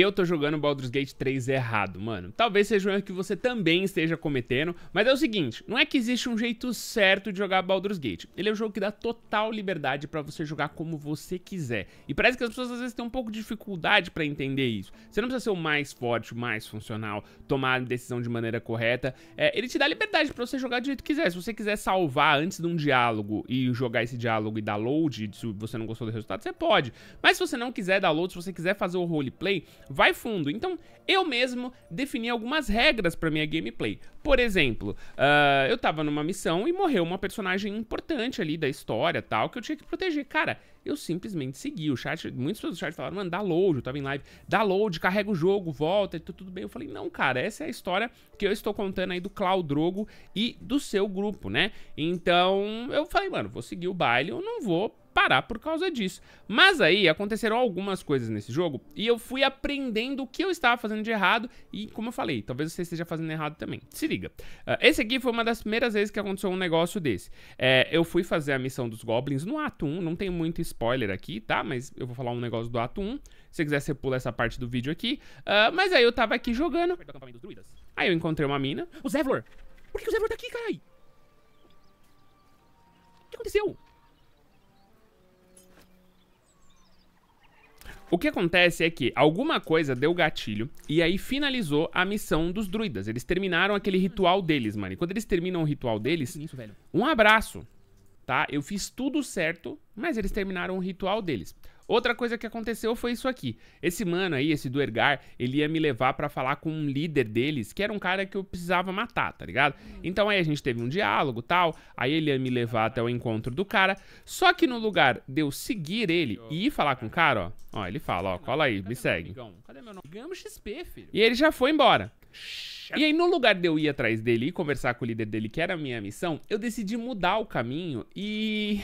eu tô jogando Baldur's Gate 3 errado, mano. Talvez seja um erro que você também esteja cometendo, mas é o seguinte, não é que existe um jeito certo de jogar Baldur's Gate. Ele é um jogo que dá total liberdade pra você jogar como você quiser. E parece que as pessoas às vezes têm um pouco de dificuldade pra entender isso. Você não precisa ser o mais forte, o mais funcional, tomar a decisão de maneira correta. É, ele te dá liberdade pra você jogar do jeito que quiser. Se você quiser salvar antes de um diálogo e jogar esse diálogo e dar load, se você não gostou do resultado, você pode. Mas se você não quiser dar load, se você quiser fazer o roleplay, vai fundo. Então, eu mesmo defini algumas regras para minha gameplay. Por exemplo, uh, eu tava numa missão e morreu uma personagem importante ali da história tal, que eu tinha que proteger. Cara, eu simplesmente segui. O chat, muitos pessoas do chat falaram, mano, download, eu tava em live, download, carrega o jogo, volta, tudo, tá tudo bem. Eu falei, não, cara, essa é a história que eu estou contando aí do Drogo e do seu grupo, né? Então, eu falei, mano, vou seguir o baile, eu não vou parar por causa disso. Mas aí aconteceram algumas coisas nesse jogo e eu fui aprendendo o que eu estava fazendo de errado e, como eu falei, talvez você esteja fazendo errado também. Se liga. Uh, esse aqui foi uma das primeiras vezes que aconteceu um negócio desse. É, eu fui fazer a missão dos Goblins no ato 1, não tem muito spoiler aqui, tá? Mas eu vou falar um negócio do ato 1. Se você quiser, você pula essa parte do vídeo aqui. Uh, mas aí eu tava aqui jogando. Aí eu encontrei uma mina. O Zevlor! Por que, o Zevlor tá aqui, carai? O que aconteceu? O que acontece é que alguma coisa deu gatilho e aí finalizou a missão dos druidas. Eles terminaram aquele ritual deles, mano. E quando eles terminam o ritual deles, um abraço, tá? Eu fiz tudo certo, mas eles terminaram o ritual deles. Outra coisa que aconteceu foi isso aqui. Esse mano aí, esse Duergar, ele ia me levar para falar com um líder deles, que era um cara que eu precisava matar, tá ligado? Então aí a gente teve um diálogo tal, aí ele ia me levar até o encontro do cara. Só que no lugar de eu seguir ele e ir falar com o cara, ó, ó ele fala, ó, cola aí, me segue. Cadê meu nome? Ganhamos XP, filho. E ele já foi embora. E aí, no lugar de eu ir atrás dele e conversar com o líder dele, que era a minha missão, eu decidi mudar o caminho e...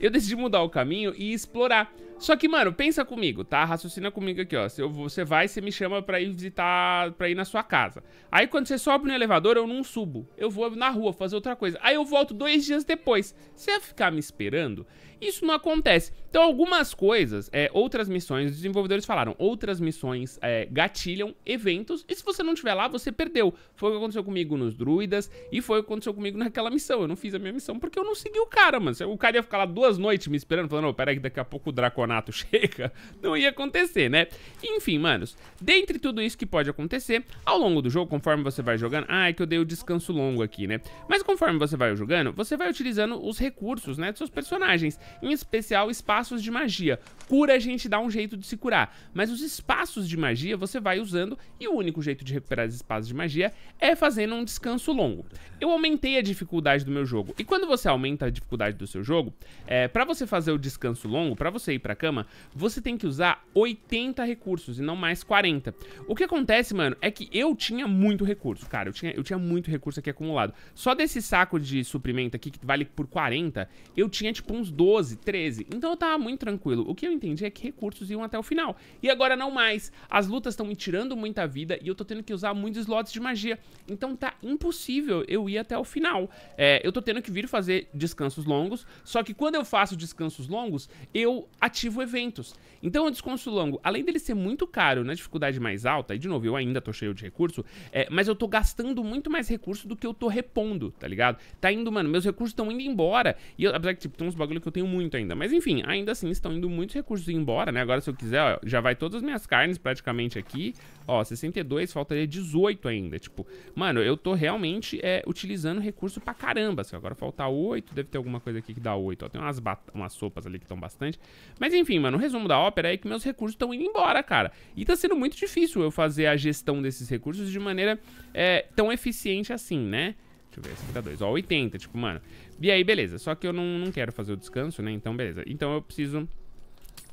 Eu decidi mudar o caminho e explorar. Só que, mano, pensa comigo, tá? Raciocina comigo aqui, ó. Se eu, você vai, você me chama pra ir visitar, pra ir na sua casa. Aí quando você sobe no elevador, eu não subo. Eu vou na rua fazer outra coisa. Aí eu volto dois dias depois. Você ia ficar me esperando? Isso não acontece. Então, algumas coisas, é, outras missões, os desenvolvedores falaram, outras missões é, gatilham eventos, e se você não tiver lá, você perdeu. Foi o que aconteceu comigo nos druidas, e foi o que aconteceu comigo naquela missão. Eu não fiz a minha missão porque eu não segui o cara, mano. o cara ia ficar lá duas noites me esperando, falando, oh, peraí que daqui a pouco o Draconato chega, não ia acontecer, né? Enfim, manos, dentre tudo isso que pode acontecer, ao longo do jogo, conforme você vai jogando, ah, é que eu dei o descanso longo aqui, né? Mas conforme você vai jogando, você vai utilizando os recursos, né, dos seus personagens em especial espaços de magia. Cura a gente dá um jeito de se curar, mas os espaços de magia você vai usando e o único jeito de recuperar os espaços de magia é fazendo um descanso longo. Eu aumentei a dificuldade do meu jogo e quando você aumenta a dificuldade do seu jogo, é, para você fazer o descanso longo, para você ir para cama, você tem que usar 80 recursos e não mais 40. O que acontece, mano, é que eu tinha muito recurso, cara, eu tinha, eu tinha muito recurso aqui acumulado. Só desse saco de suprimento aqui que vale por 40, eu tinha tipo uns 12 12, 13. Então eu tava muito tranquilo. O que eu entendi é que recursos iam até o final. E agora não mais. As lutas estão me tirando muita vida e eu tô tendo que usar muitos slots de magia. Então tá impossível eu ir até o final. É, eu tô tendo que vir fazer descansos longos. Só que quando eu faço descansos longos, eu ativo eventos. Então o descanso longo, além dele ser muito caro na dificuldade mais alta, e de novo, eu ainda tô cheio de recurso, é, mas eu tô gastando muito mais recurso do que eu tô repondo, tá ligado? Tá indo, mano, meus recursos estão indo embora. E eu, apesar que tipo, tem uns bagulho que eu tenho tenho muito ainda. Mas enfim, ainda assim estão indo muitos recursos embora, né? Agora se eu quiser, ó, já vai todas as minhas carnes praticamente aqui. Ó, 62, faltaria 18 ainda. Tipo, mano, eu tô realmente é, utilizando recurso pra caramba. Assim, agora falta 8, deve ter alguma coisa aqui que dá 8. Ó, tem umas, umas sopas ali que estão bastante. Mas enfim, mano, o resumo da ópera é que meus recursos estão indo embora, cara. E tá sendo muito difícil eu fazer a gestão desses recursos de maneira é, tão eficiente assim, né? Deixa eu ver, esse aqui dá 2. Ó, 80, tipo, mano. E aí, beleza. Só que eu não, não quero fazer o descanso, né? Então, beleza. Então eu preciso...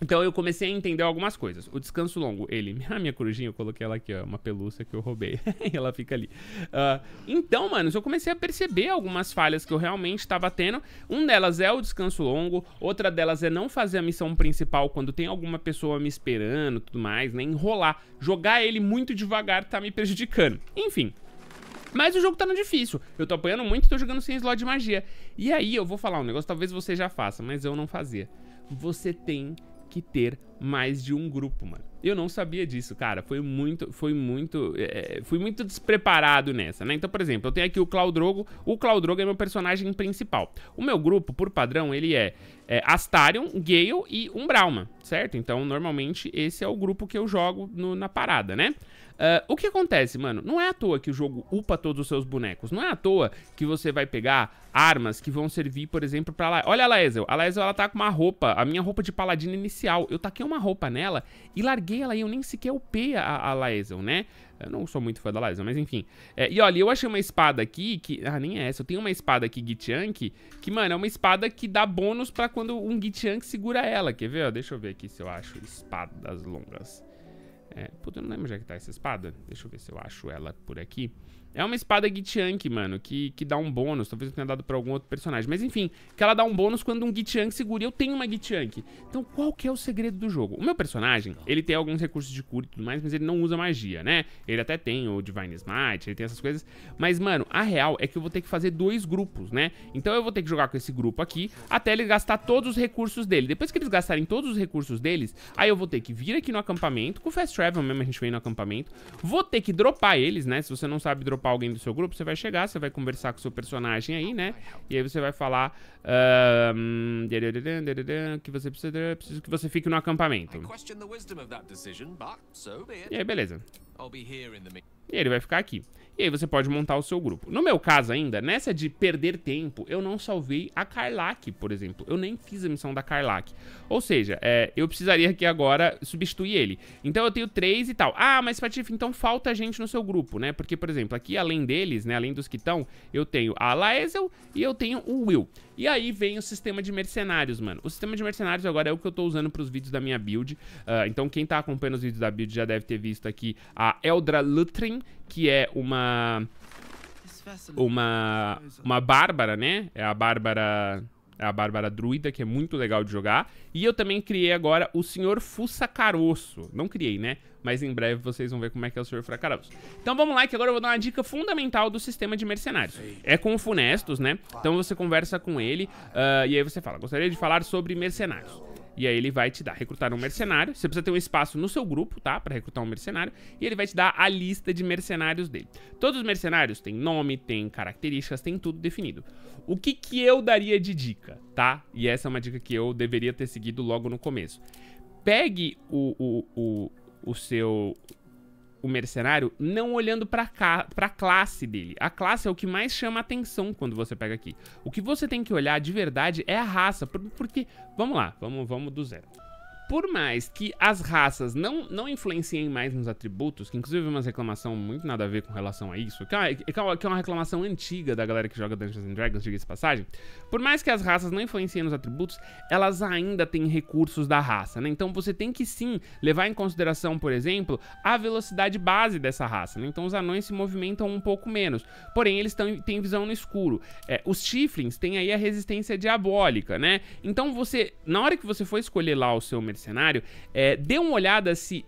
Então eu comecei a entender algumas coisas. O descanso longo, ele... Ah, minha corujinha, eu coloquei ela aqui, ó. Uma pelúcia que eu roubei. e ela fica ali. Uh, então, mano, eu comecei a perceber algumas falhas que eu realmente estava tendo. Um delas é o descanso longo. Outra delas é não fazer a missão principal quando tem alguma pessoa me esperando tudo mais, né? Enrolar. Jogar ele muito devagar tá me prejudicando. Enfim, mas o jogo tá no difícil. Eu tô apanhando muito e tô jogando sem slot de magia. E aí eu vou falar um negócio, talvez você já faça, mas eu não fazia. Você tem que ter mais de um grupo, mano. Eu não sabia disso, cara. Foi muito, foi muito, é, é, fui muito despreparado nessa, né? Então, por exemplo, eu tenho aqui o Claudrogo. O Claudrogo é meu personagem principal. O meu grupo, por padrão, ele é, é Astarion, Gale e Umbrauma, certo? Então, normalmente, esse é o grupo que eu jogo no, na parada, né? Uh, o que acontece, mano? Não é à toa que o jogo upa todos os seus bonecos. Não é à toa que você vai pegar armas que vão servir, por exemplo, pra... lá. Olha a Laezel. A Laezel, ela tá com uma roupa, a minha roupa de paladino inicial. Eu taquei um uma roupa nela e larguei ela e eu nem sequer upei a, a Laezel, né? Eu não sou muito fã da Laezel, mas enfim. É, e olha, eu achei uma espada aqui que... Ah, nem é essa. Eu tenho uma espada aqui, Gitiank, que, mano, é uma espada que dá bônus pra quando um Gitiank segura ela. Quer ver? Ó, deixa eu ver aqui se eu acho espadas longas. É, puta, eu não lembro onde é que tá essa espada. Deixa eu ver se eu acho ela por aqui. É uma espada Gitiank, mano, que, que dá um bônus. Talvez eu tenha dado pra algum outro personagem. Mas enfim, que ela dá um bônus quando um Gitiank segura. E eu tenho uma Gitiank. Então qual que é o segredo do jogo? O meu personagem, ele tem alguns recursos de cura e tudo mais, mas ele não usa magia, né? Ele até tem o Divine Smite, ele tem essas coisas. Mas, mano, a real é que eu vou ter que fazer dois grupos, né? Então eu vou ter que jogar com esse grupo aqui até ele gastar todos os recursos dele. Depois que eles gastarem todos os recursos deles, aí eu vou ter que vir aqui no acampamento. Com o Fast Travel mesmo a gente vem no acampamento. Vou ter que dropar eles, né? Se você não sabe dropar dropar alguém do seu grupo, você vai chegar, você vai conversar com o seu personagem aí, né? E aí você vai falar um, que você precisa, preciso que você fique no acampamento. E aí, beleza. E ele vai ficar aqui. E aí você pode montar o seu grupo. No meu caso ainda, nessa de perder tempo, eu não salvei a Karlak, por exemplo. Eu nem fiz a missão da Karlak. Ou seja, é, eu precisaria aqui agora substituir ele. Então eu tenho três e tal. Ah, mas Patife, então falta gente no seu grupo, né? Porque, por exemplo, aqui além deles, né, além dos que estão, eu tenho a Laezel e eu tenho o Will. E aí vem o sistema de mercenários, mano. O sistema de mercenários agora é o que eu tô usando pros vídeos da minha build. Uh, então quem tá acompanhando os vídeos da build já deve ter visto aqui a Eldra Lutrin, que é uma... Uma... Uma Bárbara, né? É a Bárbara é a Bárbara Druida, que é muito legal de jogar. E eu também criei agora o Senhor Fussa Caroço. Não criei, né? mas em breve vocês vão ver como é que é o Sr. Fracaraus. Então vamos lá, que agora eu vou dar uma dica fundamental do sistema de mercenários. É com o Funestos, né? Então você conversa com ele uh, e aí você fala, gostaria de falar sobre mercenários. E aí ele vai te dar recrutar um mercenário. Você precisa ter um espaço no seu grupo, tá? Para recrutar um mercenário. E ele vai te dar a lista de mercenários dele. Todos os mercenários têm nome, têm características, tem tudo definido. O que que eu daria de dica, tá? E essa é uma dica que eu deveria ter seguido logo no começo. Pegue o, o, o, o seu o mercenário não olhando para para classe dele. A classe é o que mais chama atenção quando você pega aqui. O que você tem que olhar de verdade é a raça, porque vamos lá, vamos vamos do zero por mais que as raças não, não influenciem mais nos atributos, que inclusive é uma reclamação muito nada a ver com relação a isso, que é, uma, é é reclamação antiga da galera que joga Dungeons and Dragons, diga-se passagem, por mais que as raças não influenciem nos atributos, elas ainda têm recursos da raça, né? Então você tem que sim levar em consideração, por exemplo, a velocidade base dessa raça, né? Então os anões se movimentam um pouco menos, porém eles tão, têm visão no escuro. É, os chiflins têm aí a resistência diabólica, né? Então você, na hora que você for escolher lá o seu mercenário, cenário, é, dê uma olhada se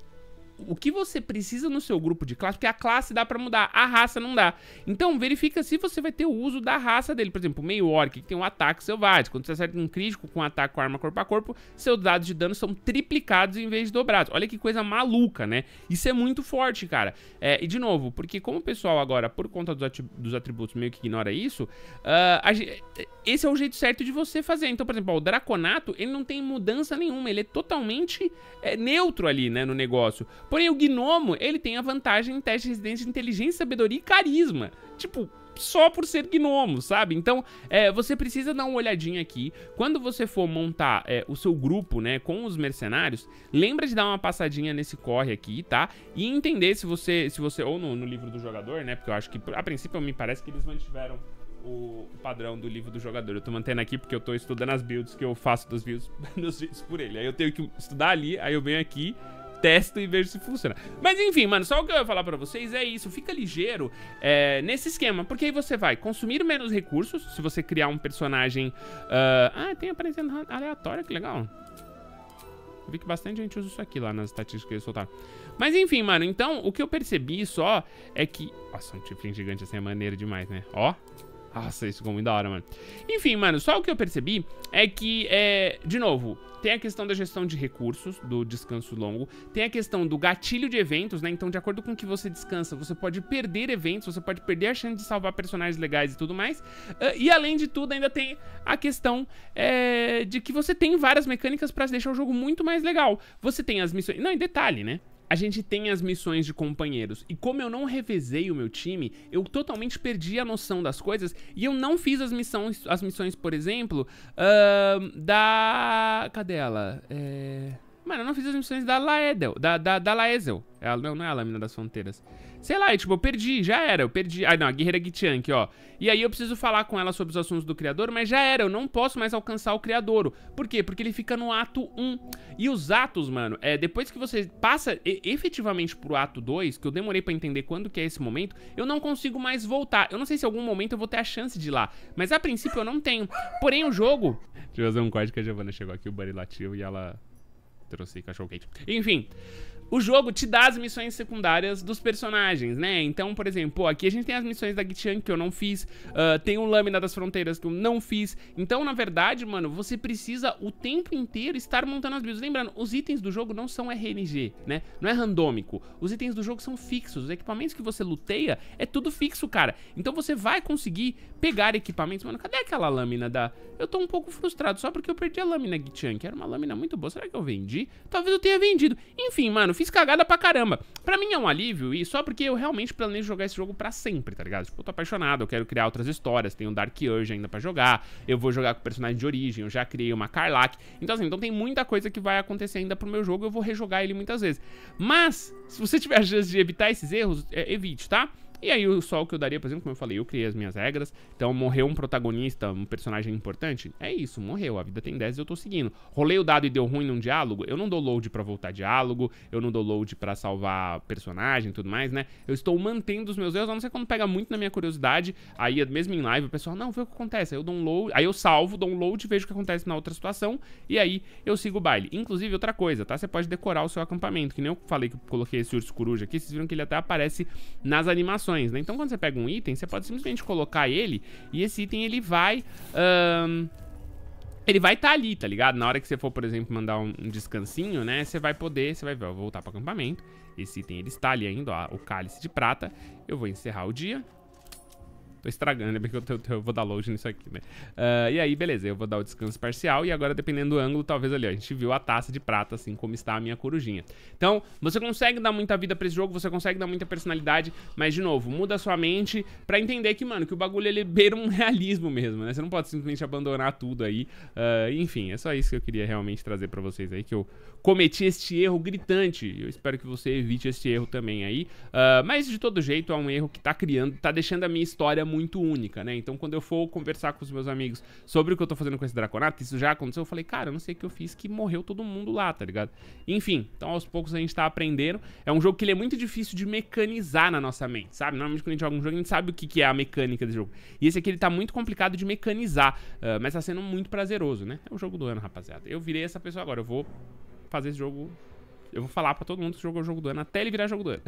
o que você precisa no seu grupo de classe, porque a classe dá para mudar, a raça não dá. Então verifica se você vai ter o uso da raça dele. Por exemplo, o meio orc, que tem um ataque selvagem. Quando você acerta um crítico com um ataque com arma corpo a corpo, seus dados de dano são triplicados em vez de dobrados. Olha que coisa maluca, né? Isso é muito forte, cara. É, e de novo, porque como o pessoal agora, por conta dos, dos atributos, meio que ignora isso, uh, esse é o jeito certo de você fazer. Então, por exemplo, ó, o Draconato, ele não tem mudança nenhuma, ele é totalmente é, neutro ali, né, no negócio. Porém, o gnomo, ele tem a vantagem em teste de residência de inteligência, sabedoria e carisma. Tipo, só por ser gnomo, sabe? Então, é, você precisa dar uma olhadinha aqui. Quando você for montar é, o seu grupo, né, com os mercenários, lembra de dar uma passadinha nesse corre aqui, tá? E entender se você, se você ou no, no livro do jogador, né? Porque eu acho que, a princípio, me parece que eles mantiveram o padrão do livro do jogador. Eu tô mantendo aqui porque eu tô estudando as builds que eu faço dos vídeos, dos vídeos por ele. Aí eu tenho que estudar ali, aí eu venho aqui testo e vejo se funciona. Mas enfim, mano, só o que eu ia falar pra vocês é isso. Fica ligeiro é, nesse esquema, porque aí você vai consumir menos recursos se você criar um personagem... Uh... Ah, tem aparecendo aleatório, que legal. Eu vi que bastante gente usa isso aqui lá nas estatísticas que eles soltaram. Mas enfim, mano, então o que eu percebi só é que... Nossa, um tiflin gigante assim é maneiro demais, né? Ó, nossa, isso ficou muito da hora, mano. Enfim, mano, só o que eu percebi é que, é, de novo, tem a questão da gestão de recursos, do descanso longo, tem a questão do gatilho de eventos, né? Então, de acordo com o que você descansa, você pode perder eventos, você pode perder a chance de salvar personagens legais e tudo mais. Ah, e além de tudo, ainda tem a questão é, de que você tem várias mecânicas para deixar o jogo muito mais legal. Você tem as missões. Não, em detalhe, né? a gente tem as missões de companheiros. E como eu não revezei o meu time, eu totalmente perdi a noção das coisas e eu não fiz as missões, as missões por exemplo, uh, da. Cadê ela? É. Mano, eu não fiz as missões da Laedel. Da, da, da Laezel. É, não, não é a Lâmina das Fronteiras. Sei lá, e, tipo, eu perdi, já era, eu perdi. Ah, não, a Guerreira Gichank, ó. E aí eu preciso falar com ela sobre os assuntos do Criador, mas já era, eu não posso mais alcançar o Criador. Por quê? Porque ele fica no ato 1. E os atos, mano, é, depois que você passa e, efetivamente pro ato 2, que eu demorei para entender quando que é esse momento, eu não consigo mais voltar. Eu não sei se em algum momento eu vou ter a chance de ir lá, mas a princípio eu não tenho. Porém, o jogo... Deixa eu fazer um código que a Giovanna chegou aqui, o Bari latiu, e ela trouxe cachorro quente. Enfim, o jogo te dá as missões secundárias dos personagens, né? Então, por exemplo, aqui a gente tem as missões da Gichan que eu não fiz, uh, tem o Lâmina das Fronteiras que eu não fiz. Então, na verdade, mano, você precisa o tempo inteiro estar montando as builds. Lembrando, os itens do jogo não são RNG, né? Não é randômico. Os itens do jogo são fixos. Os equipamentos que você luteia é tudo fixo, cara. Então você vai conseguir pegar equipamentos. Mano, cadê aquela lâmina da... Eu tô um pouco frustrado só porque eu perdi a lâmina Gichan, que era uma lâmina muito boa. Será que eu vendi? Talvez eu tenha vendido. Enfim, mano, fiz cagada pra caramba. Pra mim é um alívio e só porque eu realmente planejo jogar esse jogo pra sempre, tá ligado? Tipo, eu tô apaixonado, eu quero criar outras histórias, tenho Dark Urge ainda pra jogar, eu vou jogar com personagem de origem, eu já criei uma Carlac. Então assim, então tem muita coisa que vai acontecer ainda pro meu jogo, eu vou rejogar ele muitas vezes. Mas, se você tiver a chance de evitar esses erros, é, evite, tá? E aí o sol que eu daria, por exemplo, como eu falei, eu criei as minhas regras. Então morreu um protagonista, um personagem importante. É isso, morreu. A vida tem 10 e eu tô seguindo. Rolei o dado e deu ruim num diálogo. Eu não dou load pra voltar diálogo. Eu não dou load pra salvar personagem e tudo mais, né? Eu estou mantendo os meus erros, a não ser quando pega muito na minha curiosidade. Aí, mesmo em live, o pessoal, não, vê o que acontece. Aí eu dou um load, aí eu salvo, dou um load, vejo o que acontece na outra situação. E aí eu sigo o baile. Inclusive, outra coisa, tá? Você pode decorar o seu acampamento. Que nem eu falei que eu coloquei esse urso coruja aqui. Vocês viram que ele até aparece nas animações opções, né? Então quando você pega um item, você pode simplesmente colocar ele e esse item ele vai... Um, ele vai estar tá ali, tá ligado? Na hora que você for, por exemplo, mandar um, um descansinho, né? Você vai poder, você vai ó, voltar para acampamento. Esse item ele está ali ainda, ó, o cálice de prata. Eu vou encerrar o dia. Tô estragando, é bem que eu, eu, vou dar load nisso aqui, né? Uh, e aí, beleza, eu vou dar o descanso parcial e agora, dependendo do ângulo, talvez ali, ó, a gente viu a taça de prata, assim como está a minha corujinha. Então, você consegue dar muita vida pra esse jogo, você consegue dar muita personalidade, mas, de novo, muda a sua mente pra entender que, mano, que o bagulho, ele beira um realismo mesmo, né? Você não pode simplesmente abandonar tudo aí. Uh, enfim, é só isso que eu queria realmente trazer pra vocês aí, que eu cometi este erro gritante. Eu espero que você evite este erro também aí. Uh, mas de todo jeito é um erro que tá criando, tá deixando a minha história muito única, né? Então quando eu for conversar com os meus amigos sobre o que eu tô fazendo com esse Draconato, isso já aconteceu, eu falei, cara, eu não sei o que eu fiz que morreu todo mundo lá, tá ligado? Enfim, então aos poucos a gente tá aprendendo. É um jogo que ele é muito difícil de mecanizar na nossa mente, sabe? Normalmente quando a gente joga um jogo, a gente sabe o que, que é a mecânica do jogo. E esse aqui ele tá muito complicado de mecanizar, uh, mas tá sendo muito prazeroso, né? É o jogo do ano, rapaziada. Eu virei essa pessoa agora, eu vou fazer esse jogo. Eu vou falar pra todo mundo que jogou é o jogo do ano até ele virar jogo do ano.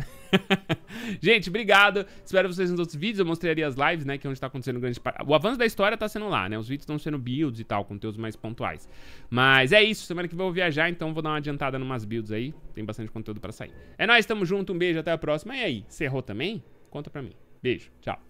gente, obrigado. Espero vocês nos outros vídeos. Eu mostraria as lives, né? Que é onde tá acontecendo grande parte. O avanço da história tá sendo lá, né? Os vídeos estão sendo builds e tal, conteúdos mais pontuais. Mas é isso. Semana que vem eu vou viajar, então vou dar uma adiantada numas builds aí. Tem bastante conteúdo pra sair. É nóis, tamo junto. Um beijo, até a próxima. E aí, cerrou também? Conta pra mim. Beijo, tchau.